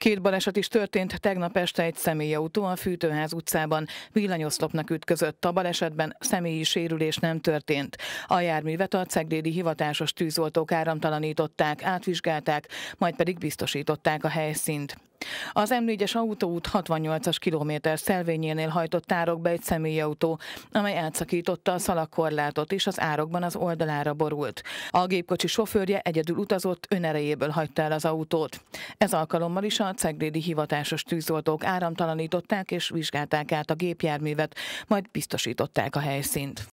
Két baleset is történt tegnap este egy személyautó a Fűtőház utcában. Villanyoszlopnak ütközött. A balesetben személyi sérülés nem történt. A járművet a ceglédi hivatásos tűzoltók áramtalanították, átvizsgálták, majd pedig biztosították a helyszínt. Az M4-es autóút 68-as kilométer szelvényénél hajtott árokba egy személyautó, amely elszakította a szalakorlátot és az árokban az oldalára borult. A gépkocsi sofőrje egyedül utazott, önerejéből hagyta el az autót. Ez alkalommal is a ceglédi hivatásos tűzoltók áramtalanították és vizsgálták át a gépjárművet, majd biztosították a helyszínt.